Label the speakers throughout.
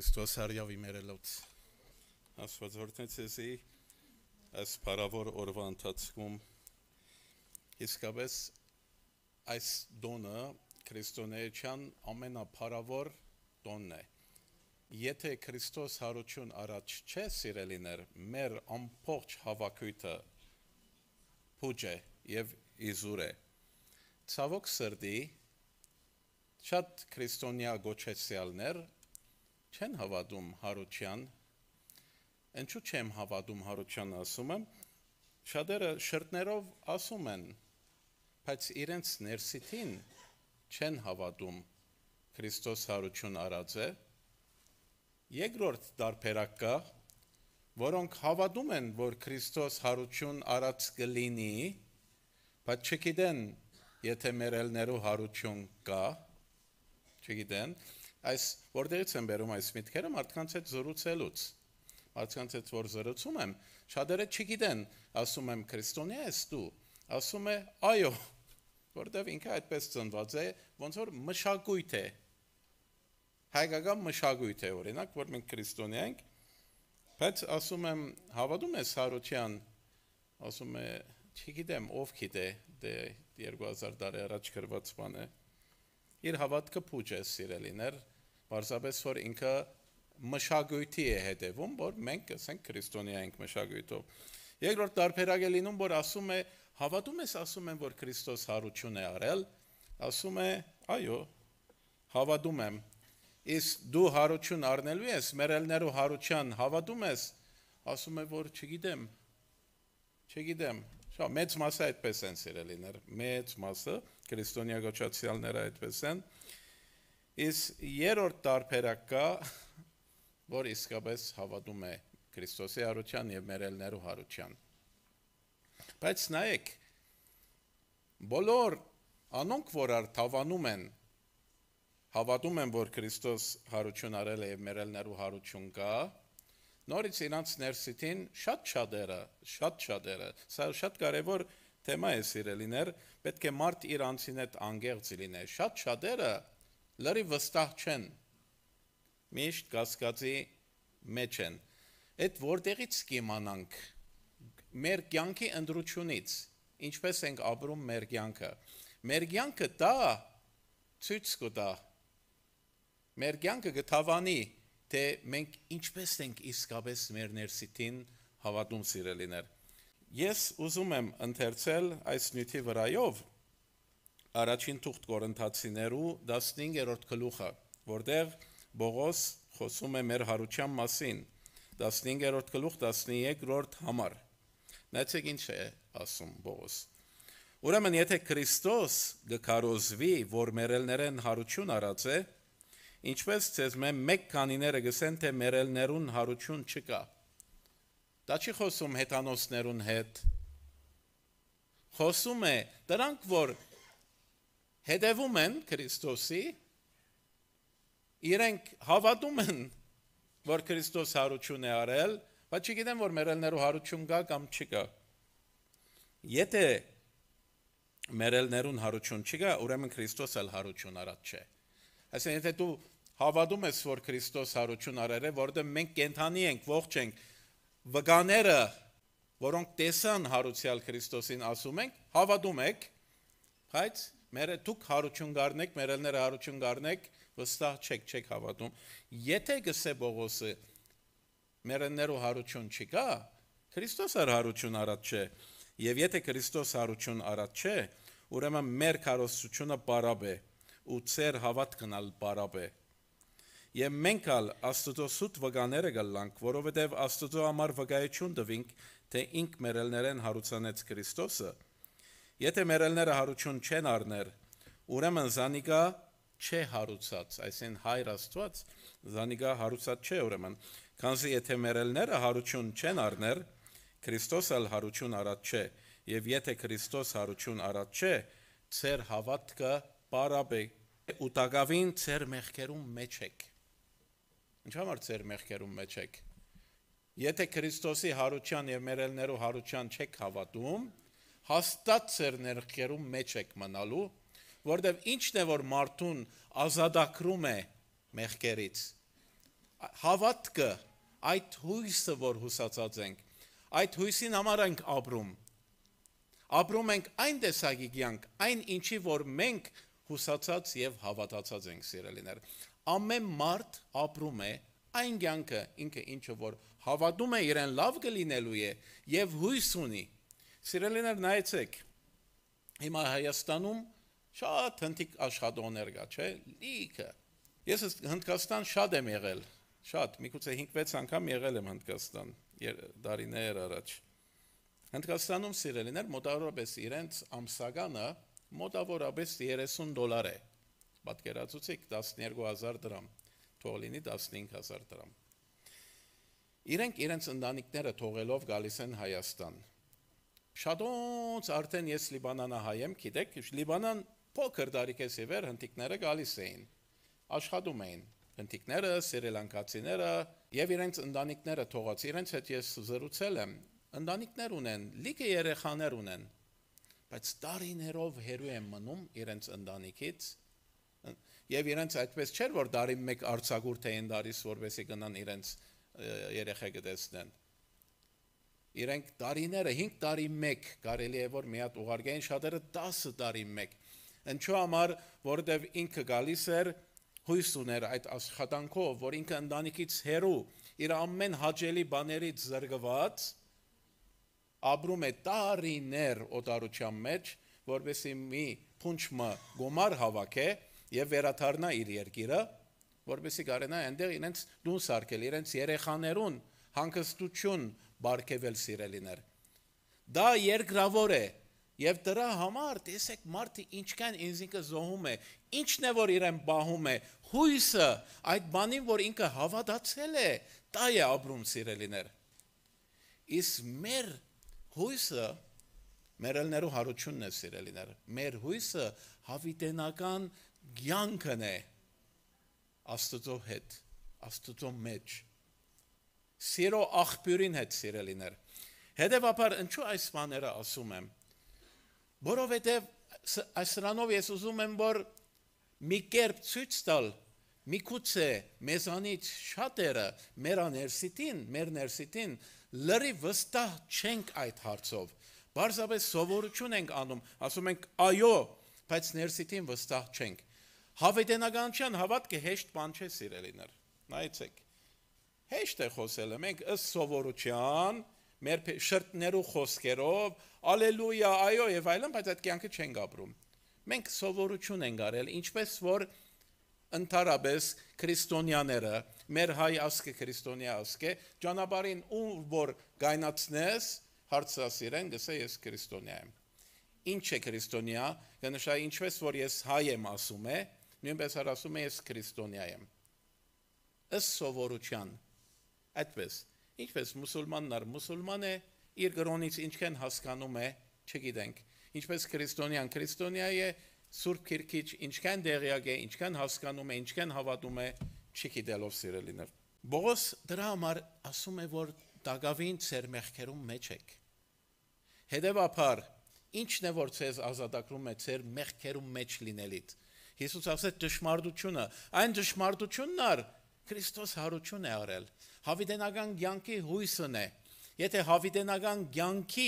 Speaker 1: Քրիստոս արյավ իմերելոց Աստված որդնեց եզի այս պարավոր օրվա ընթացքում իսկապես այս տոնը քրիստոնեության ամենապարավոր տոնն է Եթե Քրիստոս հարություն առաջ չէ սիրելիներ, մեր ամբողջ հավաքույթը փուջ է եւ իզուր է։ Ցավոք սրդի շատ քրիստոնյա գոչեցյալներ չեն հավատում Հարությունյան։ Ինչու չեմ հավատում Հարությանը ասում եմ։ Շատերը շրտներով ասում են, բայց իրենց ներսիթին չեն հավատում Քրիստոս Հարություն արած է։ Երկրորդ դարբերակ կա, որոնք հավատում են, որ Քրիստոս Հարություն արած կլինի, բայց չգիտեն, եթե մերելներու Հարություն կա, չգիտեն, Այս որտեղից եմ բերում այս միտքերը մարդկանց հետ զրուցելուց։ Մարդկանց հետ որ զրուցում եմ, շատերը չգիտեն, ասում եմ քրիստոնյա ես դու, ասում է այո, որտեվ ինքը այդպես ծնված է, ոնց որ մշակույթ է։ Հայկական մշակույթ է, օրինակ, որ մենք քրիստոնյա ենք, բայց ասում եմ, հավատում ես Սարոչյան, ասում է, չգիտեմ, ով գիտե, դե 2000 տարի առաջ գրված բան է։ Իր հավատքը փուճ է սիրելիներ, Պարզապես որ ինքը մշակույթի է հետևում, որ մենք ասենք քրիստոնյա ենք մշակույթով։ Երկրորդ տարբերակ է լինում, որ ասում է, հավատում ես ասում են, որ Քրիստոս հարություն է արել, ասում է, այո, հավատում եմ։ Իսկ դու հարություն առնելու ես, մերելներու հարության հավատում ես, ասում է, որ չգիտեմ, չգիտեմ։ Շա մեծ մասը այդպես են սիրելիներ, մեծ մասը քրիստոնյա գոչացիալները այդպես են։ Իս երրորդ տարբերակը, որ իսկապես հավատում է Քրիստոսի հարության եւ մեր ելներու հարության։ Բայց նայեք, բոլոր անոնք, որ արթավանում են, հավատում են, որ Քրիստոս հարություն արել է եւ մեր ելներու հարություն կա, նորից իրանց ներսիտին շատ շատերը, շատ շատերը, սա շատ կարեւոր թեմա է սիրելիներ, պետք է մարդ իր անձին այդ անգեղծ լինի։ Շատ շատերը շատ լրի վստահ չեն։ Միշտ կասկածի մեջ են։ Այդ որտեղից կիմանանք մեր կյանքի ընդրությունից, ինչպես ենք ապրում մեր կյանքը։ Մեր կյանքը դա ցույց կտա։ Մեր կյանքը գտավանի, թե մենք ինչպես ենք իսկապես մեր ներսիտին հավատում սիրելիներ։ Ես ուզում եմ ընթերցել այս նյութի վրայով առաջին թուղթ Կորինթացիներու 15-րդ գլուխը, որտեղ Բողոս խոսում է մեր հարության մասին։ 15-րդ գլուխ 13-րդ համար։ Նայեցեք ինչ է ասում Բողոս։ Ուրեմն եթե Քրիստոս գկարոզվի, որ մերելներեն հարություն արած է, ինչպես ցեզ մեմ մեկ քանիները գսեն թե մերելներուն հարություն չկա։ Դա չի խոսում հետանոսներուն հետ։ Խոսում է դրանք, որ հետևում են Քրիստոսի, իրենք հավատում են, որ Քրիստոս հարություն է արել, բայց չգիտեն, որ մերելներու հարություն կա կամ չկա։ Եթե մերելներուն հարություն չկա, ուրեմն Քրիստոս էլ հարություն արած չէ։ Այսինքն եթե դու հավատում ես, որ Քրիստոս հարություն արել է, որովհետև մենք կենթանի ենք, ողջ ենք, վգաները, որոնք տեսան հարուցյալ Քրիստոսին ասում ենք, հավատում եք, բայց Մերը դուք հարություն գառնեք, մերելները հարություն գառնեք, վստահ չեք, չեք հավատում։ Եթե գսե Պողոսը մերելներու հարություն չկա, Քրիստոս ար հարություն արած չէ։ Եվ եթե Քրիստոս հարություն արած չէ, ուրեմն մեր քարոզությունը պարապ է ու ծեր հավատքն ալ պարապ է։ Եվ մենք ալ Աստծո սուտ վգաները գլանք, որովհետև Աստծո համար վգայություն տվինք, թե ինք մերելներեն հարուցանեց Քրիստոսը, Եթե մերելները հարություն չեն առներ, ուրեմն Զանիգա չէ հարուցած, այսին հայր Աստված Զանիգա հարուցած չէ ուրեմն, քանզի եթե մերելները հարություն չեն առներ, Քրիստոսը հարություն արած չէ, եւ եթե Քրիստոս հարություն արած չէ, ծեր հավատքը պարապ է ու տակավին ծեր մեղքերում մեջ եք։ Ինչ համար ծեր մեղքերում մեջ եք։ Եթե Քրիստոսի հարության եւ մերելներու հարության չեք հավատում, հաստատ ծեր ներքերում մեջ եք մնալու, որտեվ ինչն է որ մարդուն ազատագրում է մեղքերից։ Հավատքը, այդ հույսը, որ հուսացած ենք, այդ հույսին համար ենք ապրում։ Ապրում ենք այն տեսակի կյանք, այն ինչի որ մենք հուսացած եւ հավատացած ենք սիրելիներ։ Ամեն մարդ ապրում է այն կյանքը, ինքը ինչը որ հավատում է իրեն լավ կլինելու է եւ հույս ունի, Սիրելիներ, նայեցեք, հիմա Հայաստանում շատ հնդիկ աշխատողներ կա, չէ՞, լիքը։ Ես Հնդկաստան շատ եմ եղել, շատ, միգուցե 5-6 անգամ եղել եմ Հնդկաստան դարիներ առաջ։ Հնդկաստանում սիրելիներ մոտավորապես իրենց ամսականը մոտավորապես 30 դոլար է։ Պատկերացուցեք 12000 դրամ, թող լինի 15000 դրամ։ Իրենք իրենց ընտանիքները թողելով գալիս են Հայաստան Շատոնց արդեն ես Լիբանանահայ եմ, գիտեք, Լիբանան փոքր դարիքից ի վեր հնդիկները գալիս էին, աշխատում էին հնդիկները, սիրելանկացիները եւ իրենց ընտանիքները թողած, իրենց հետ ես զրուցել եմ, ընտանիքներ ունեն, լիքը երեխաներ ունեն, բայց տարիներով հերու են մնում իրենց ընտանիքից Եվ իրենց այդպես չէր, որ դարի մեկ արցագուրտ էին դարիս, որովհետեւ գնան իրենց երեխեքը տեսնեն։ Իրենք տարիները 5 տարի 1 կարելի է որ մի հատ ուղարկային շատերը 10 տարի 1։ Ինչու համար, որովհետև ինքը գալիս էր հույս ուներ այդ աշխատանքով, որ ինքը ընտանիքից հեռու իր ամեն հաճելի բաներից զրկված ապրում է տարիներ օտարության մեջ, որովհետև մի փունջը գոմար հավաքե եւ վերաթարնա իր երկիրը, որովհետև կարենա այնտեղ իրենց դուն սարկել, իրենց երեխաներուն հանգստություն, բարգևել սիրելիներ։ Դա երկրավոր է Եվ դրա համար տեսեք մարդը ինչքան ինձ ինքը զոհում է, ինչն է որ իրեն բահում է, հույսը այդ բանին, որ ինքը հավատացել է, դա է ապրում սիրելիներ։ Իս մեր հույսը մերելներու հարությունն է սիրելիներ։ Մեր հույսը հավիտենական ցանկն է Աստծո հետ, Աստծո մեջ սիրո աղբյուրին հետ սիրելիներ։ Հետևաբար ինչու այս բաները ասում եմ։ Որովհետև այսրանով ես ուզում եմ, որ մի կերպ ցույց տալ միգուցե մեզանից շատերը մեր աներսիտին, մեր ներսիտին լրի վստահ չենք այդ հարցով։ Բարձրապես սովորություն ենք անում, ասում ենք այո, բայց ներսիտին վստահ չենք։ Հավետենականության հավատքը հեշտ բան չէ սիրելիներ։ Նայեցեք հեշտ է խոսելը։ Մենք ըստ սովորության մեր շրտներու խոսքերով ալելույա, այո եւ այլն, բայց այդ կյանքը չենք ապրում։ Մենք սովորություն ենք արել, ինչպես որ ընդհանրապես քրիստոնյաները, մեր հայ ասկը քրիստոնյա ասկը, ճանապարհին ում որ գայնացնես, հարցասիրեն գսե ես քրիստոնյա եմ։ Ինչ է քրիստոնյա, կնշա ինչպես որ ես հայ եմ ասում է, նույնպես հար ասում է ես քրիստոնյա եմ։ Ըս սովորության այդպես։ Ինչպես մուսուլմանն առ մուսուլման է, իր գրոնից ինչքան հասկանում է, չգիտենք։ Ինչպես քրիստոնյան քրիստոնյա է, Սուրբ Քիրքիչ ինչքան դեղյակ է, ինչքան հասկանում է, ինչքան հավատում է, չգիտելով սիրելիներ։ Բողոս դրա համար ասում է, որ Դագավին ծեր մեղքերում մեջ եք։ Հետևաբար, ինչն է որ ցեզ ազատագրում է ծեր մեղքերում մեջ լինելից։ Հիսուս ասաց ճշմարտությունը, այն ճշմարտությունն է, Քրիստոս հարություն է արել։ Հավիտենական ցանկի հույսն է։ Եթե հավիտենական ցանկի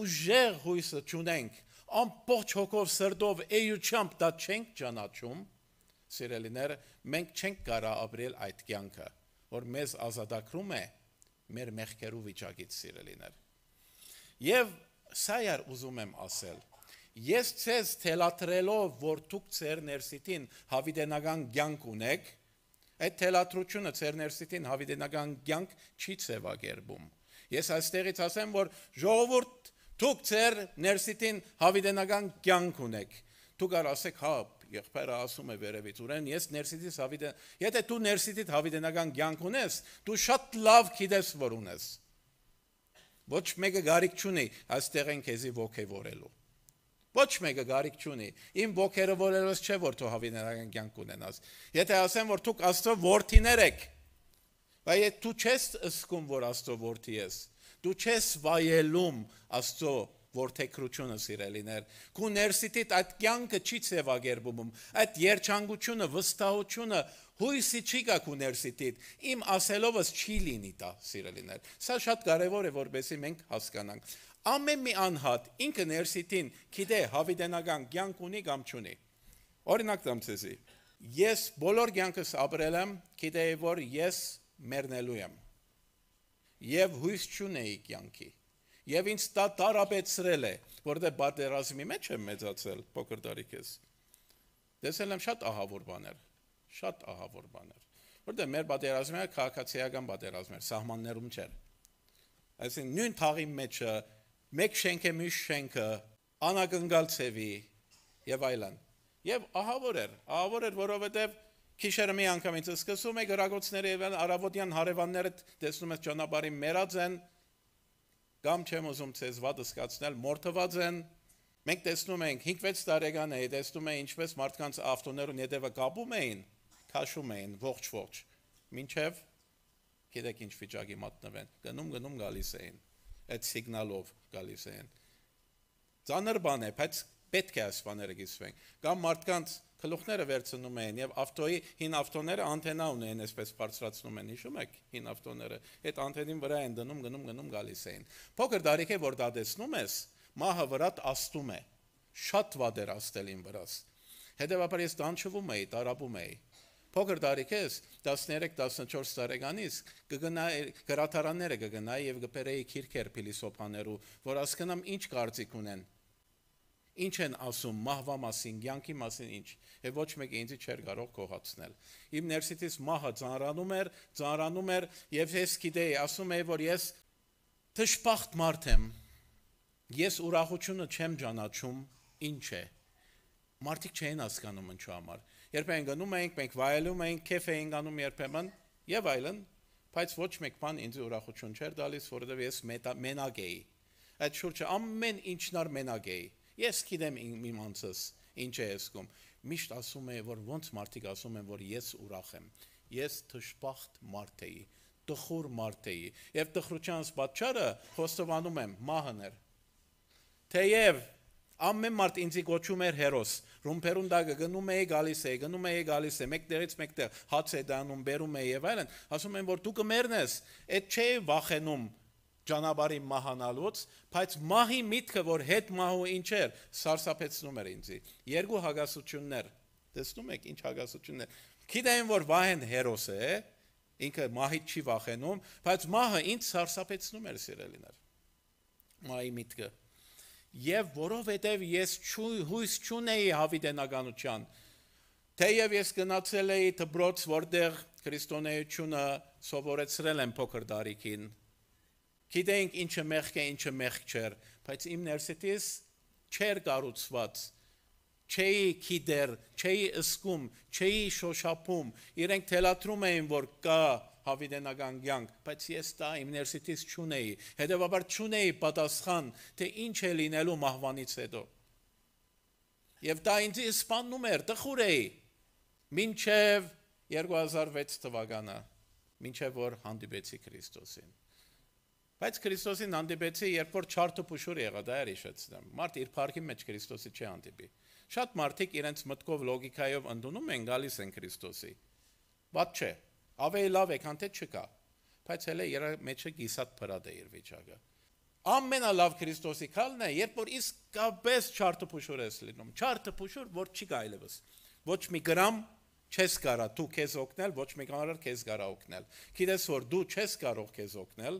Speaker 1: ուժեղ հույսը ճունենք, ամբողջ հոգով, սրտով, էյությամբ դա չենք ճանաչում, սիրելիներ, մենք չենք կարա ապրել այդ կյանքը, որ մեզ ազատագրում է մեր մեղքերու վիճակից, սիրելիներ։ Եվ սա իար ուզում եմ ասել, ես ցեզ թելատրելով, որ դուք ծեր ներսիտին հավիտենական ցանկ ունեք, Այդ թելատրությունը Ցերներսիտին հավիտենական կյանք չի ծևագերբում։ Ես այստեղից ասեմ, որ ժողովուրդ դուք ծեր ներսիտին հավիտենական կյանք ունեք։ Դուք առ ասեք, հա, եղբայրը ասում է վերևից, ուրեմն ես ներսիտից հավիտեն, եթե դու ներսիտից հավիտենական կյանք ունես, դու շատ լավ գիտես, որ ունես։ Ոչ մեկը գարիք չունի այստեղ են քեզի ողքեվորելու։ Ոչ մեկը գարիք չունի։ Իմ ոգերը որևէս չէ, որ թո հավիներական կյանք ունենաս։ Եթե ասեմ, որ դուք Աստծո որդիներ եք, բայց եթե դու չես ըսկում, որ Աստծո որդի ես, դու չես վայելում Աստծո որդեքրությունը սիրելիներ, քու ներսիտիդ այդ կյանքը չի ծևագերբում, այդ երջանկությունը, վստահությունը, հույսի չի կա քու ներսիտիդ, իմ ասելովս չի լինի դա սիրելիներ։ Սա շատ կարևոր է, որովհետեւ մենք հասկանանք ամեն մի անհատ ինքը ներսիտին գիտե հավիտենական կյանք ունի կամ չունի։ Օրինակ դամ ցեզի։ Ես բոլոր կյանքս ապրել եմ, գիտեի որ ես մեռնելու եմ։ Եվ հույս չունեի կյանքի։ Եվ ինձ դա տարապեցրել է, որտեղ պատերազմի մեջ եմ մեծացել փոքր տարիքից։ Տեսել եմ շատ ահավոր բաներ, շատ ահավոր բաներ։ Որտեղ մեր պատերազմը քաղաքացիական պատերազմ էր, սահմաններում չէր։ Այսինքն նույն թաղի մեջը մեկ շենքը մյուս շենքը անակնկալ ծևի եւ այլն։ Եվ ահավոր էր, ահավոր էր, որովհետեւ քիշերը մի անգամից սկսում է գրագոցները եւ արավոտյան հարևանները տեսնում ես ճանապարհի մեռած են կամ չեմ ուզում ցեզ վատը սկացնել, մորթված են։ Մենք տեսնում ենք 5-6 տարեկան է, տեսնում է ինչպես մարդկանց ավտոներուն հետևը կապում էին, քաշում էին ողջ-ողջ։ Մինչև գիտեք ինչ վիճակի մատնվեն։ Գնում, գնում գալիս էին։ գնում, այդ սիգնալով գալիս են։ Ծանր բան է, բայց պետք է այս բաները գիսվենք։ Կամ մարդկանց գլուխները վերցնում են եւ ավտոյի հին ավտոները անտենա ունեն, այսպես բարձրացնում են, հիշում եք, հին ավտոները։ Այդ անտենին վրա են դնում, գնում, գնում գալիս են։ Փոքր դարիքե որ դա տեսնում ես, մահը վրա աստում է։ Շատ վատ էր աստելին վրաս։ Հետևաբար ես դանչվում էի, տարապում էի փոքր տարիքես 13-14 տարեկանից կգնայի գրաթարանները կգնայի եւ կբերեի քիրքեր փիլիսոփաներու, որ հասկանամ ինչ կարծիք ունեն։ Ինչ են ասում մահվա մասին, ցանկի մասին ինչ։ Եվ ոչ մեկը ինձ չէր կարող կողացնել։ Իմ ներսից մահը ծանրանում էր, ծանրանում էր եւ ես գիտեի, ասում էի, որ ես թշպախտ մարդ եմ։ Ես ուրախությունը չեմ ճանաչում, ինչ է մարդիկ չեն հասկանում ինչու համար։ Երբեմն գնում ենք, մենք վայելում ենք, քեֆ ենք անում երբեմն եւ այլն, բայց ոչ մեկ բան ինձ ուրախություն չէր տալիս, որովհետեւ ես մենակ էի։ Այդ շուրջը ամեն ինչն ար մենակ էի։ Ես գիտեմ իմ անձս ինչ է ասում։ Միշտ ասում է, որ ոնց մարդիկ ասում են, որ ես ուրախ եմ։ Ես թշպախտ մարդ էի, տխուր մարդ էի։ Եվ տխրությանս պատճառը խոստովանում եմ, մահն էր։ Թեև ամեն մարդ ինձ գոչում էր հերոս։ Ռումբերունդագը գնում էի, գալիս էի, գնում էի, գալիս էի, մեկտեղից մեկտեղ հաց է դանում, բերում էի եւ այլն։ Ասում են, որ դու կմեռնես, այդ չէ վախենում ճանապարհի մահանալուց, բայց մահի միտքը, որ հետ մահու ինչ էր, սարսափեցնում էր ինձ։ Երկու հագասություններ։ Տեսնում եք, ինչ հագասություններ։ Գիտեմ, որ վահեն հերոս է, ինքը մահի չի վախենում, բայց մահը ինձ սարսափեցնում էր սիրելիներ։ Մահի միտքը եւ որովհետեւ ես չու, հույս չունեի հավիտենականության թեև ես գնացել էի դբրոց որտեղ քրիստոնեությունը սովորեցրել են փոքր տարիքին գիտենք ինչը մեղք է ինչը մեղք չէր բայց իմ ներսից չեր կառուցված չէի քիդեր չէի ըսկում չէի շոշափում իրենք թելաթրում էին որ կա հավիտենական կյանք, բայց ես դա իմ ներսիտից չունեի, հետևաբար չունեի պատասխան, թե ինչ է լինելու մահվանից հետո։ Եվ դա ինձ սպանում էր, տխուր էի, մինչև 2006 թվականը, մինչև որ հանդիպեցի Քրիստոսին։ Բայց Քրիստոսին հանդիպեցի, երբ որ չարթը փուշուր եղա, դա էր հիշեցնեմ։ Մարդ իր парքի մեջ Քրիստոսի չի հանդիպի։ Շատ մարդիկ իրենց մտքով լոգիկայով ընդունում են գալիս են Քրիստոսի։ Բաց չէ, Ավելի լավ է, քան թե չկա։ Բայց հələ իր մեջը գիսատ փրադ է իր վիճակը։ Ամենալավ Քրիստոսի քալն է, երբ որ իսկապես չարթը փոշոր ես լինում, չարթը փոշոր, որ չի գայլևս։ Ոչ մի գրամ չես կարա դու քեզ օգնել, ոչ մի կարող քեզ կարա օգնել։ Գիտես որ դու չես կարող քեզ օգնել,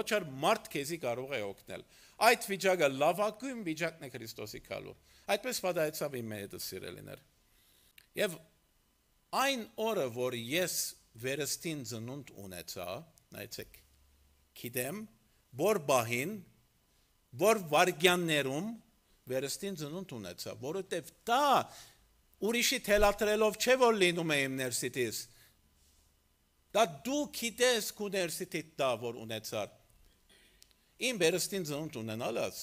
Speaker 1: ոչ առ մարդ քեզի կարող է օգնել։ Այդ վիճակը լավագույն վիճակն է Քրիստոսի քալու։ Այդպես պատահեցավ իմ հետ սիրելիներ։ Եվ այն օրը, որ ես վերստին ծնունդ ունեցա, նայեցեք, գիտեմ, որ բահին, որ վարգյաններում վերստին ծնունդ ունեցա, որովհետև դա ուրիշի թելատրելով չէ, որ լինում է իմ ներսիտիս, դա դու գիտես քու ներսիտիտ դա, որ ունեցար, իմ վերստին ծնունդ ունենալած,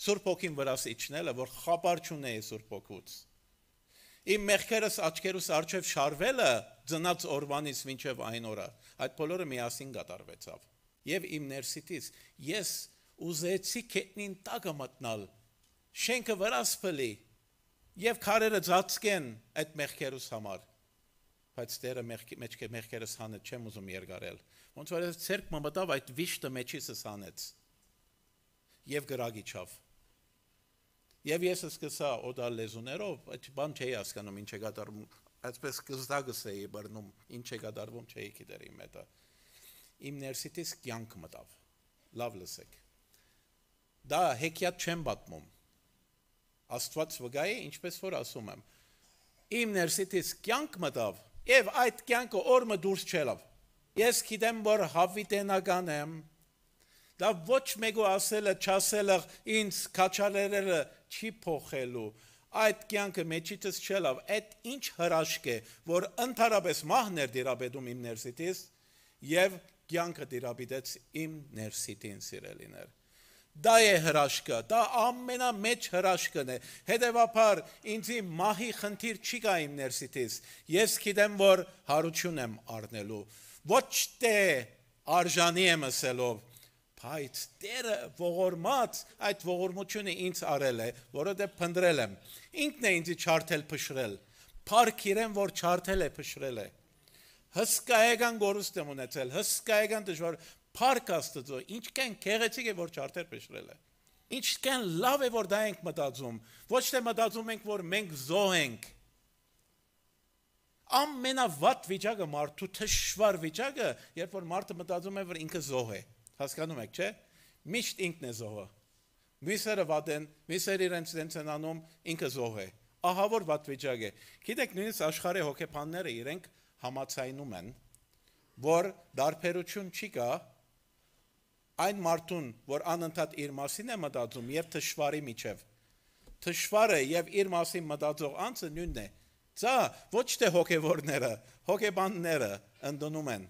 Speaker 1: Սուրբ ոգին վրաս իջնելը, որ խապար չունեի Սուրբ ոգուց։ Իմ մեղքերս աչքերուս արջև շարվելը, ծնած օրվանից մինչև այն օրը։ Այդ բոլորը միասին կատարվեցավ։ Եվ իմ ներսիտից ես ուզեցի քետնին տակը մտնալ։ Շենքը վրաս փլի եւ քարերը ծածկեն այդ մեղքերուս համար։ Բայց Տերը մեջքը մեղքերս հանը չեմ ուզում երգարել։ Ոնց որ ես ցերկ մտավ այդ վիշտը մեջիսս հանեց։ Եվ գրագի չավ։ Եվ ես սկսա օդալ լեզուներով, այդ բան չի հասկանում ինչ է կատարում Այդպես գզդագս էի բռնում, ինչ է գդարվում չէի գիտեր իմ հետը։ Իմ ներսիտից կյանք մտավ։ Լավ լսեք։ Դա հեքիաթ չեմ պատմում։ Աստված վգայ է, ինչպես որ ասում եմ։ Իմ ներսիտից կյանք մտավ, եւ այդ կյանքը օրը դուրս չելավ։ Ես գիտեմ, որ հավիտենական եմ։ Դա ոչ մեկու ասելը, չասելը ինձ քաչալերերը չի փոխելու այդ կյանքը մեջիցս չելավ, այդ ինչ հրաշք է, որ ընդհանրապես մահն էր դիրաբեդում իմ ներսիտից եւ կյանքը դիրաբիդեց իմ ներսիտին սիրելիներ։ Դա է հրաշքը, դա ամենամեծ հրաշքն է։ Հետևաբար ինձի մահի խնդիր չի կա իմ ներսիտից։ Ես գիտեմ, որ հարություն եմ առնելու։ Ոչ թե արժանի եմ ասելով, բայց Տերը ողորմած այդ ողորմությունը ինձ արել է, որովհետև փնտրել եմ։ Ինքն է ինձի չարթել փշրել։ Փառք իրեն, որ չարթել է փշրել է։ Հսկայական գորուստ եմ ունեցել, հսկայական դժվար փառք Աստծո, ինչքան քեղեցիկ է որ չարթել փշրել է։ Ինչքան լավ է որ դա ենք մտածում։ Ոչ թե մտածում ենք որ մենք զոհ ենք։ Ամենավատ վիճակը մարդու թշվար վիճակը, երբ որ մարդը մտածում է որ ինքը զոհ է։ Հասկանում եք, չէ՞։ Միշտ ինքն է զոհը միսերը վատեն, միսեր իրենց դենց են անում, ինքը զոհ է։ Ահա որ վատ վիճակ է։ Գիտեք, նույնիսկ աշխարհի հոգեբանները իրենք համացայնում են, որ դարբերություն չի կա այն մարդուն, որ անընդհատ իր մասին է մտածում եւ թշվարի միջև։ Թշվարը եւ իր մասին մտածող անձը նույնն է։ Դա ոչ թե հոգեվորները, հոգեբանները ընդունում են։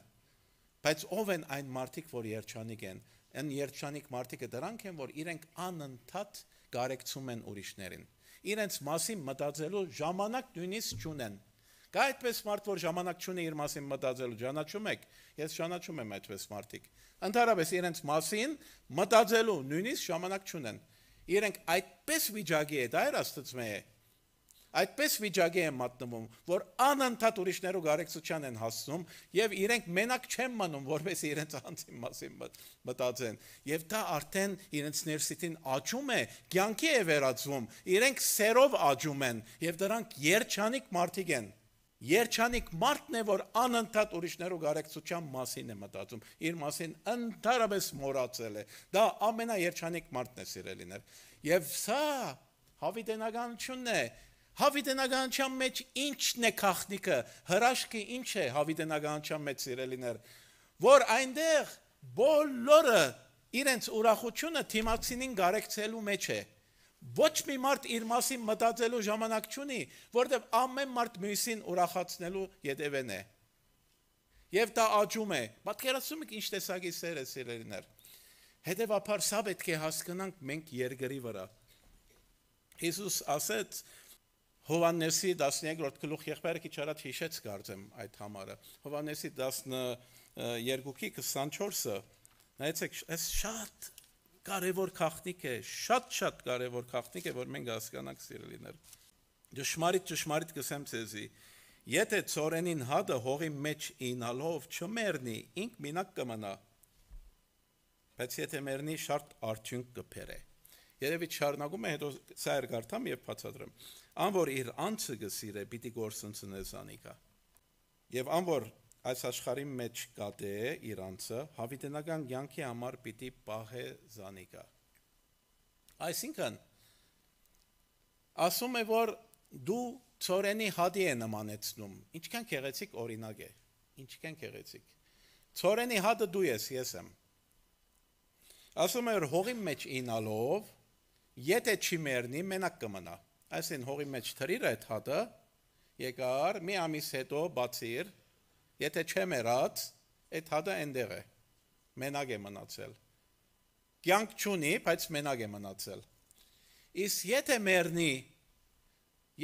Speaker 1: Բայց ով են այն մարդիկ, որ երջանիկ են, այն երջանիկ մարդիկը դրանք են, որ իրենք անընդհատ կարեկցում են ուրիշներին։ Իրենց մասին մտածելու ժամանակ նույնիսկ չունեն։ Կա այդպես մարդ, որ ժամանակ չունի իր մասին մտածելու, ճանաչում եք։ Ես ճանաչում եմ այդպես մարդիկ։ Ընդհանրապես իրենց մասին մտածելու նույնիսկ ժամանակ չունեն։ Իրենք այդպես վիճակի է, դա էր աստծո մեջ Այդպես վիճակի են մատնվում, որ անընդհատ ուրիշներու գարեգցության են հասնում եւ իրենք մենակ չեն մնում, որովհետեւ իրենց անձի մասին մտածեն։ Եվ դա արդեն իրենց ներսիտին աճում է, կյանքի է վերածվում, իրենք սերով աճում են եւ դրանք երջանիկ մարդիկ են։ Երջանիկ մարդն է, որ անընդհատ ուրիշներու գարեգցության մասին է մտածում, իր մասին ընդհանրապես մոռացել է։ Դա ամենաերջանիկ մարդն է սիրելիներ։ Եվ սա հավիտենականությունն է, Հավիտենականության մեջ ինչն է քաղտնիկը, հրաշքը ինչ է հավիտենականության մեջ սիրելիներ, որ այնտեղ բոլորը իրենց ուրախությունը թիմացինին գարեկցելու մեջ է։ Ոչ մի մարդ իր մասին մտածելու ժամանակ չունի, որտեղ ամեն մարդ մյուսին ուրախացնելու յետևեն է։ Եվ դա աճում է։ Պատկերացնում եք ինչ տեսակի սեր է սիրելիներ։ Հետևաբար սա պետք է հասկանանք մենք երկրի վրա։ Հիսուս ասեց, Հովաննեսի 12-րդ գլուխ եղբայրը քիչ արած հիշեց կարծեմ այդ համարը։ Հովաննեսի 12-ի 24-ը նայեցեք, այս շատ կարևոր քաղտնիկ է, շատ-շատ կարևոր քաղտնիկ է, որ մենք հասկանանք սիրելիներ։ Ճշմարիտ ճշմարիտ կսեմ ցեզի, եթե ծորենին հադը հողի մեջ ինալով չմեռնի, ինք մինակ կմնա։ Բայց եթե մեռնի, շատ արդյունք կփերե։ Երևի չառնակում է, հետո սա էր գարտամ եւ փածադրեմ։ Ան որ իր անձը գսիրե, պիտի գործընծնես անիկա։ Եվ ան որ այս աշխարհի մեջ կատե իր անձը, հավիտենական յանքի համար պիտի պահե զանիկա։ Այսինքն ասում է որ դու ծորենի հադի է նմանեցնում։ Ինչքան քեղեցիկ օրինակ է։ Ինչքան քեղեցիկ։ Ծորենի հադը դու ես, ես եմ։ Ասում է որ հողի մեջ ինալով Եթե չի մեռնի, մենակ կմնա։ Այսին հողի մեջ թրիր այդ հատը, եկար, մի ամիս հետո բացիր, եթե չմեռած, այդ հատը այնտեղ է։ Մենակ է մնացել։ Կյանք չունի, բայց մենակ է մնացել։ Իսկ եթե մեռնի,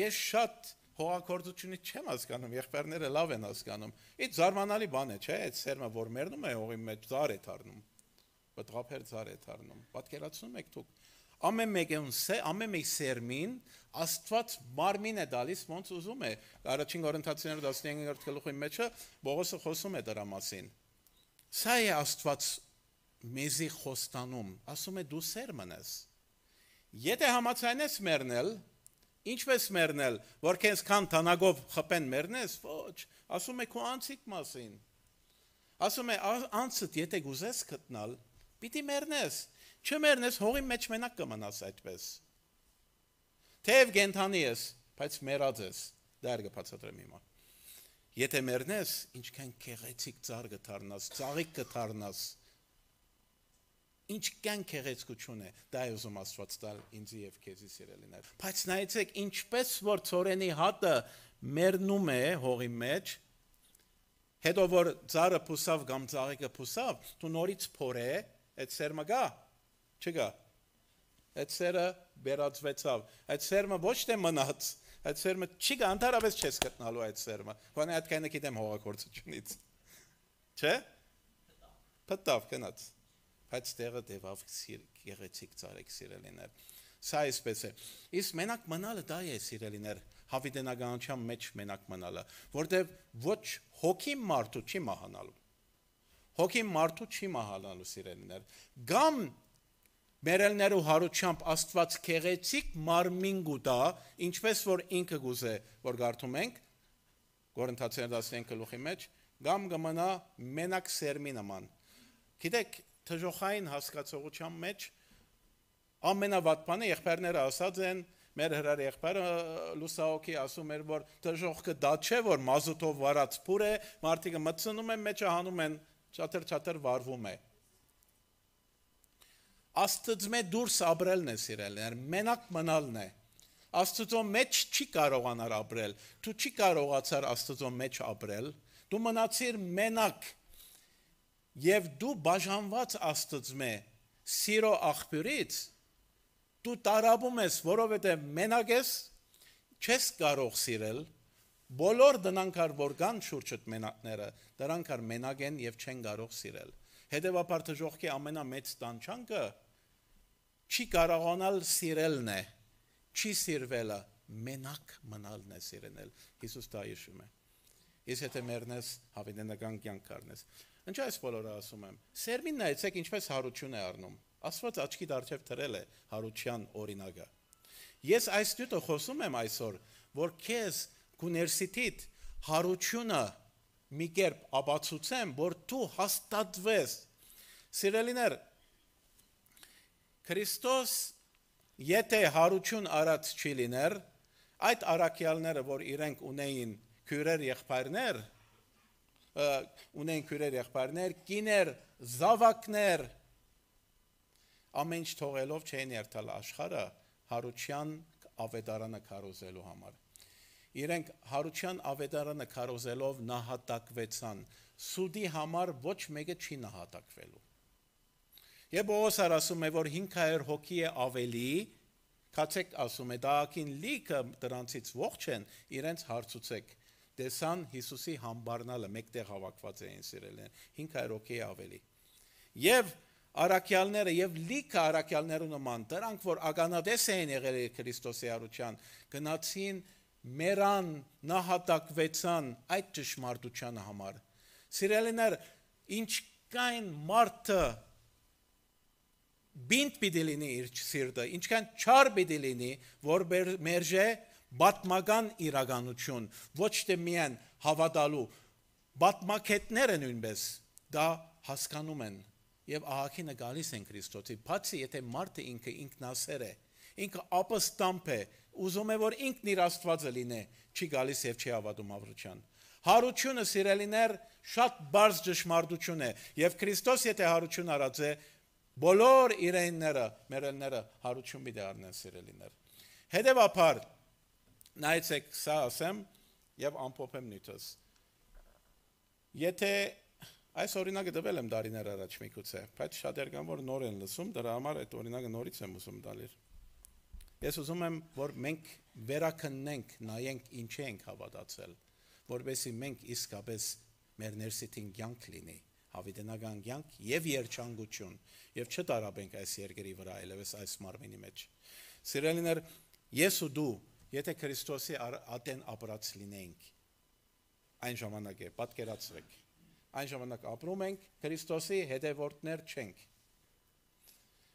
Speaker 1: ես շատ հողակորձությունը չեմ հասկանում, եղբայրները լավ են հասկանում։ Այդ զարմանալի բան է, չէ՞, այդ սերմը, որ մեռնում է հողի մեջ, ծառ է դառնում։ Բտղափեր ծառ է դառնում։ Պատկերացնում եք դուք, Ամեն մեկն ամեն մեկ սերմին Աստված մարմին է դալիս ոնց ուզում է։ Առաջին Կորինթացիներ 15-րդ գլուխի մեջը Պողոսը խոսում է դրա մասին։ Սա է Աստված մեզի խոստանում, ասում է դու սերմն ես։ Եթե համաձայնես մեռնել, ինչպես մեռնել, որ քեզ քան տանագով խփեն մեռնես, ոչ, ասում է քո անցիկ մասին։ Ասում է անցդ եթե գուզես գտնալ, պիտի մեռնես, չմեռնես, հողի մեջ մենակ կմնաս այդպես։ Թեև գենթանի ես, բայց մեռած ես։ Դա էր կբացատրեմ հիմա։ Եթե մեռնես, ինչքան քեղեցիկ ծառ կդառնաս, ծաղիկ կդառնաս։ Ինչքան քեղեցկություն է, դա է ուզում Աստված տալ ինձ եւ քեզի սիրելիներ։ Բայց նայեցեք, ինչպես որ ծորենի հատը մեռնում է հողի մեջ, հետո որ ծառը փուսավ կամ ծաղիկը փուսավ, դու նորից փորե, այդ սերմը գա չկա։ Այդ սերը վերածվեցավ։ Այդ սերմը ոչ թե մնաց, այդ սերմը չի գա, ընդհանրապես չես գտնալու այդ սերմը։ Ոնե այդ կանը գիտեմ հողագործությունից։ Չէ՞։ Փտավ կնաց։ Բայց դերը դեվավ սիր գեղեցիկ ցարեք սիրելիներ։ Սա էսպես է։ Իսկ մենակ մնալը դա է սիրելիներ, հավիտենականության մեջ մենակ մնալը, որտեղ ոչ հոգի մարդու չի մահանալու հոգի մարդու չի մահանալու սիրելիներ։ Գամ բերելներու հարությամբ Աստված քեղեցիկ մարմին գուտա, ինչպես որ ինքը գուզե, որ գարթում ենք Կորինթացիներ 15 գլուխի մեջ, գամ գմնա մենակ սերմի նման։ Գիտեք, թժողային հասկացողության մեջ ամենավատ բանը եղբայրները ասած են, մեր հրար եղբայրը լուսաոքի ասում էր, որ թժողքը դա չէ, որ մազուտով վարած փուր է, մարդիկը մտցնում են, մեջը հանում են, չաթր-չաթր վարվում է։ չատր, Աստծո մեջ դուրս ապրելն է սիրելն է, մենակ մնալն է։ Աստծո մեջ չի կարողանար ապրել։ Դու չի կարողացար Աստծո մեջ ապրել։ Դու մնացիր մենակ։ Եվ դու բաժանված Աստծո մեջ սիրո աղբյուրից դու տարաբում ես, որովհետև մենակ ես, չես կարող սիրել։ Բոլոր դնանքար որ կան շուրջդ մենակները, դրանք ար մենակ են եւ չեն կարող սիրել։ Հետևաբար դժողքի ամենամեծ տանչանքը ամենա չի կարողանալ սիրելն է, չի սիրվելը, մենակ մնալն է սիրենել։ Հիսուս դա հիշում է։ Ես եթե մեռնես, հավիտենական կյանք կառնես։ Ինչ այս բոլորը ասում եմ։ Սերմին նայեցեք ինչպես հարություն է առնում։ Աստված աչքի դարձավ դրել է հարության օրինակը։ Ես այս դուտը խոսում եմ այսօր, որ քեզ կուներսիտիտ հարությունը մի կերպ ապացուցեմ, որ դու հաստատվես։ Սիրելիներ, Քրիստոս եթե հարություն արած չի լիներ, այդ առաքյալները, որ իրենք ունեին քյուրեր եղբայրներ, ունեն քյուրեր եղբայրներ, կիներ, զավակներ, ամեն ինչ թողելով չէին երթալ աշխարը հարության ավետարանը քարոզելու համար։ Իրենք հարության ավետարանը քարոզելով նահատակվեցան։ Սուդի համար ոչ մեկը չի նահատակվելու։ Եվ Պողոս ար ասում է, որ 500 հոգի է ավելի, Քացեք ասում է, դահակին լիքը դրանցից ողջ են, իրենց հարցուցեք։ Տեսան դե Հիսուսի համբարնալը մեկտեղ հավաքված էին սիրել են 500 հոգի ավելի։ Եվ Արաքյալները եւ լիքը արաքյալներու նման դրանք որ ականադես էին եղել Քրիստոսի արության գնացին մերան նահատակվեցան այդ ճշմարտության համար։ Սիրելիներ, ինչ կային մարդը բինտ պիտի լինի իր սիրտը, ինչքան չար պիտի լինի, որ մերժե բատմական իրականություն, ոչ թե միայն հավատալու, բատմակետները նույնպես դա հասկանում են եւ ահագինը գալիս են Քրիստոսի։ Բացի եթե մարդը ինքը ինքնասեր է, ինքը ապստամբ է, ուզում է որ ինքն իր Աստվածը լինի, չի գալիս եւ չի հավատում ավրճան։ Հարությունը սիրելիներ շատ բարձ ճշմարտություն է եւ Քրիստոս եթե հարություն արած է, Բոլոր իրենները, մերելները հարություն մի դառնեն դե սիրելիներ։ Հետևաբար նայեցեք, սա ասեմ եւ ամփոփեմ նույնպես։ Եթե այս օրինակը տվել եմ դարիներ առաջ միգուցե, բայց շատեր կան որ նոր են լսում, դրա համար այդ օրինակը նորից եմ ուսում տալիր։ Ես ուզում եմ, որ մենք վերակննենք, նայենք ինչ ենք հավատացել, որովհետեւ մենք իսկապես մեր ներսիտին կյանք լինի հավիտենական կյանք եւ երջանկություն եւ չտարաբենք այս երկրի վրա այլևս այս մարմինի մեջ սիրելիներ ես ու դու եթե քրիստոսի ատեն ապրած լինենք այն ժամանակ է պատկերացրեք այն ժամանակ ապրում ենք քրիստոսի հետևորդներ չենք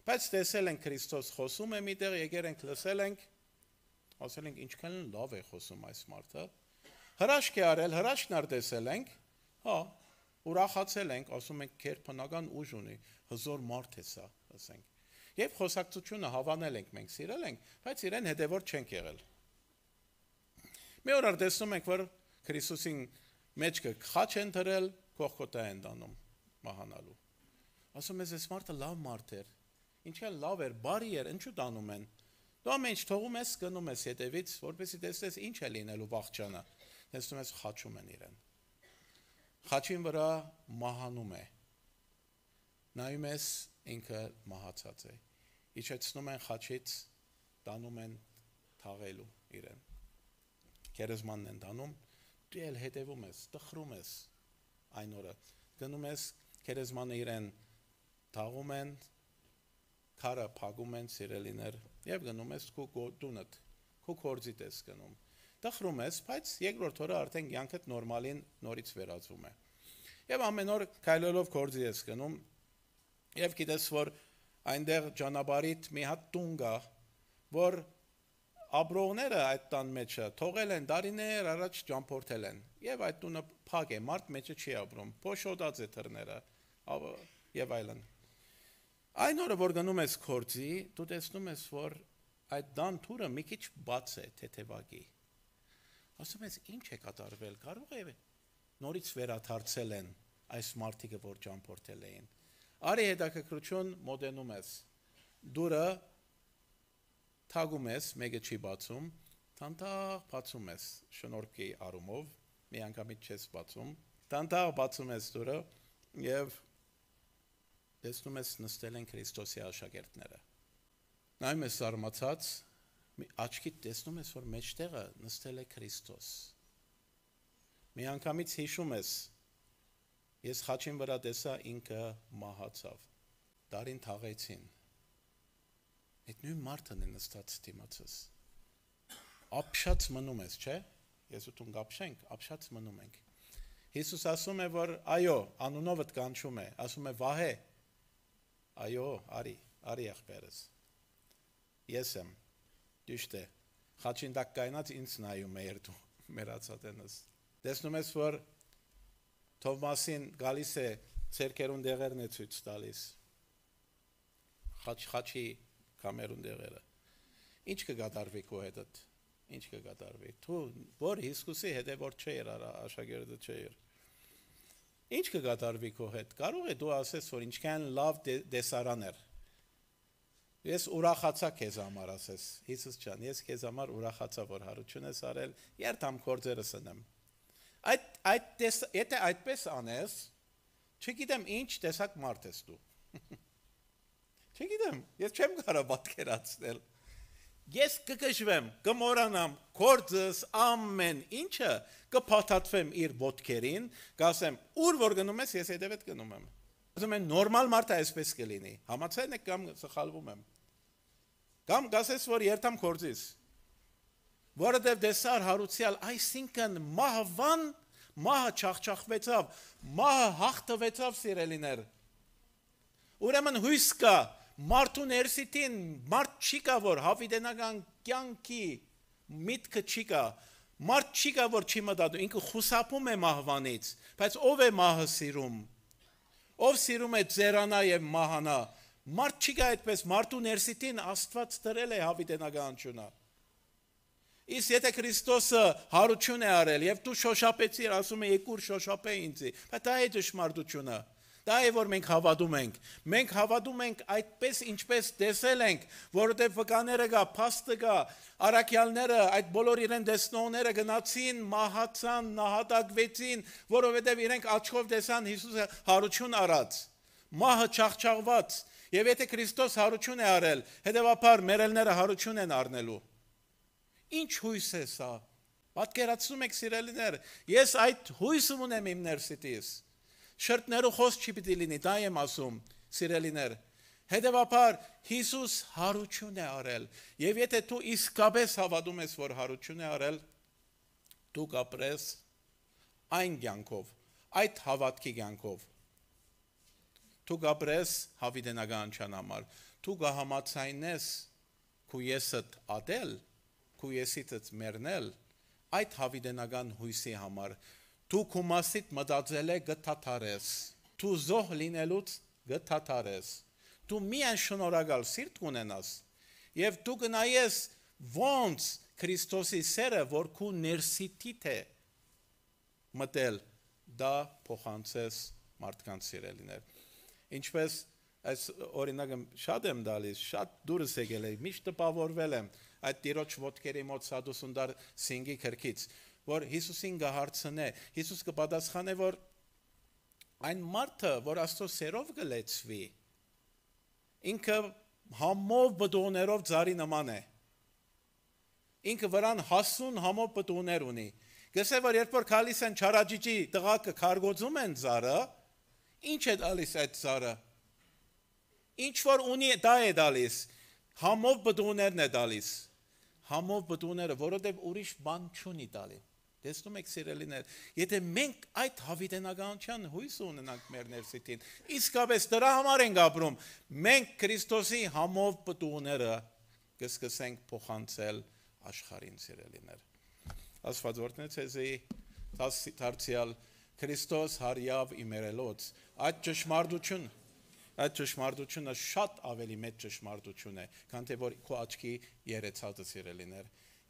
Speaker 1: բայց տեսել ենք քրիստոս խոսում է միտեղ եկեր ենք լսել ենք ասել ենք ինչքան լավ է խոսում այս մարդը հրաշք է արել հրաշքն արդեսել ենք հա ուրախացել ենք, ասում ենք քերփնական ուժ ունի, հզոր մարդ է սա, ասենք։ Եվ խոսակցությունը հավանել ենք, մենք սիրել ենք, բայց իրեն հետևոր չենք եղել։ Մի օր արդեսնում ենք, որ Քրիստոսին մեջքը խաչ են դրել, Գողգոթա են դանում մահանալու։ Ասում ես, այս մարդը լավ մարդ էր։ Ինչքան լավ էր, բարի էր, ինչու դանում են։ Դու ամեն ինչ թողում ես, գնում ես հետևից, որպեսզի տեսնես ինչ է լինելու վաղճանը։ Տեսնում ես խաչում են իրեն։ Խաչին վրա մահանում է։ Նայում ես ինքը մահացած է։ Իջեցնում են խաչից, տանում են թաղելու իրեն։ Կերեզմանն են տանում, դու էլ հետևում ես, տխրում ես այն օրը։ Գնում ես քերեզմանը իրեն թաղում են, քարը փակում են սիրելիներ եւ գնում ես քո գոտունդ, քո կորձիդ ես գնում տխրում ես, բայց երկրորդ օրը արդեն կյանքդ նորմալին նորից վերածվում է։ Եվ ամեն օր քայլելով կորձի ես գնում եւ գիտես որ այնտեղ ճանապարհիդ մի հատ տուն կա, որ ապրողները այդ տան մեջը թողել են դարիներ առաջ ճամփորդել են եւ այդ տունը փակ է մարդ մեջը չի ապրում փոշոտած է թռները եւ այլն այն օրը որ գնում ես կորձի դու տեսնում ես որ այդ դան թուրը մի քիչ բաց է թեթևակի թե ասում ես ինչ է կատարվել կարող է նորից վերաթարցել են այս մարտիկը որ ճամփորդել էին արի հետաքրքրություն մոդենում ես դուրը թագում ես մեկը չի բացում տանտաղ բացում ես շնորհքի արումով մի անգամից չես բացում տանտաղ բացում ես դուրը եւ տեսնում ես նստել են Քրիստոսի աշակերտները նայում ես զարմացած աչքի տեսնում ես, որ մեջտեղը նստել է Քրիստոս։ Մի անգամից հիշում ես, ես խաչին վրա տեսա ինքը մահացավ։ Դարին թաղեցին։ Այդ նույն մարդն է նստած դիմացս։ Ապշած մնում ես, չէ՞։ Ես ուտուն գապշենք, ապշած մնում ենք։ Հիսուս ասում է, որ այո, անունովդ կանչում է, ասում է վահե։ Այո, արի, արի եղբերս։ Ես եմ ճիշտ է։ Խաչին դակ կայնած ինձ նայում է երթու մերացածենս։ Տեսնում ես որ Թովմասին գալիս է ցերկերուն դեղերն է ցույց տալիս։ Խաչ խաչի կամերուն դեղերը։ Ինչ կգադարվի քո հետդ։ Ինչ կգադարվի։ Դու որ Հիսուսի հետևորդ չէր, աշակերտը չէր։ Ինչ կգադարվի քո հետ։ Կարող է դու ասես որ ինչքան լավ դեսարան էր։ դե Ես ուրախացա քեզ համար ասես, Հիսուս ջան, ես քեզ համար ուրախացա, որ հարություն ես արել, երթամ կորձերս ընեմ։ Այդ այդ դես եթե այդպես անես, չգիտեմ ինչ տեսակ մարդ ես դու։ Չգիտեմ, ես չեմ կարող պատկերացնել։ Ես կկշվեմ, կմորանամ կորձս ամեն ինչը, կփաթաթվեմ իր ոտքերին, կասեմ, ուր որ գնում ես, ես հետևդ գնում եմ։ Ասում են նորմալ մարդը այսպես կլինի։ Համացան եք կամ սխալվում եմ։ Կամ գասես որ երթամ կորձիս։ Որովհետև դեսար դե հարուցյալ, այսինքն մահվան մահը չախչախվեցավ, մահը հաղթվեցավ սիրելիներ։ Ուրեմն հույս կա մարդու ներսիտին, մարդ չի կա որ հավիդենական կյանքի միտքը չի կա, մարդ չի կա որ չի մտածում, ինքը խուսափում է մահվանից, բայց ով է մահը սիրում ով սիրում է ծերանա եւ մահանա, մարդ չի գա այդպես, մարդու ներսիտին Աստված դրել է հավիտենականությունը։ Իսկ եթե Քրիստոսը հարություն է արել եւ դու շոշափեցիր, ասում է եկուր շոշափե ինձ, բայց դա է ճշմարտությունը։ Դա է որ մենք հավատում ենք։ Մենք հավատում ենք այդպես ինչպես տեսել ենք, որովհետև վկաները գա, փաստը գա, արաքյալները, այդ բոլոր իրեն դեսնողները գնացին, մահացան, նահատակվեցին, որովհետև իրենք աչքով տեսան Հիսուսը հարություն առած, մահը չաղչաղված։ Եվ եթե Քրիստոս հարություն է արել, հետևաբար մերելները հարություն են առնելու։ Ինչ հույս է սա։ Պատկերացնում եք, սիրելիներ, ես այդ հույսը ունեմ իմ ներսիտիս շրտներու խոս չի պիտի լինի, դա եմ ասում, սիրելիներ։ Հետևաբար Հիսուս հարություն է արել։ Եվ եթե դու իսկապես հավատում ես, որ հարություն է արել, դու կապրես այն կյանքով, այդ հավատքի կյանքով։ Դու կապրես հավիտենական ճանամար։ Դու կհամացայնես քու եսդ ադել, քու եսիդ մեռնել այդ հավիտենական հույսի համար, Դու քո մասիդ մտածել է գթաթարես։ Դու զոհ լինելուց գթաթարես։ Դու միայն շնորհակալ սիրտ կունենաս։ Եվ դու կնայես ոնց Քրիստոսի սերը, որ քու ներսիտի թե մտել դա փոխանցես մարդկանց սիրելիներ։ Ինչպես այս օրինակը շատ եմ դալիս, շատ դուրս եկել եմ, միշտ տպավորվել եմ այդ տիրոջ ոդկերի մոտ սադուսունդար սինգի քրքից, որ Հիսուսին կհարցնե։ Հիսուս կպատասխանե, որ այն մարդը, որ Աստծո սերով գլեցվի, ինքը համով բտուղներով ծարի նման է։ Ինքը վրան հասուն համով բտուղներ ունի։ Գսե որ երբ որ քալիս են չարաջիջի տղակը քարգոծում են ծարը, ի՞նչ է տալիս այդ ծարը։ Ինչ որ ունի, դա է տալիս։ Համով բտուղներն է տալիս։ Համով բտուղները, որովհետև ուրիշ բան չունի տալիս Տեսնում եք սիրելիներ, եթե մենք այդ հավիտենականության հույս ունենանք մեր ներսիտին, իսկապես դրա համար ենք ապրում, մենք Քրիստոսի համով պտուղները կսկսենք փոխանցել աշխարհին սիրելիներ։ Աստված օրհնեցեզի դարձյալ Քրիստոս հարյավ իմերելոց այդ ճշմարտություն այդ ճշմարտությունը շատ ավելի մեծ ճշմարտություն է, քան թե որ քո աչքի երեցածը սիրելիներ։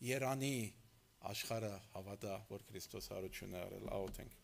Speaker 1: Երանի աշխարհը հավատա, որ Քրիստոս հարություն է արել, աուտ ենք։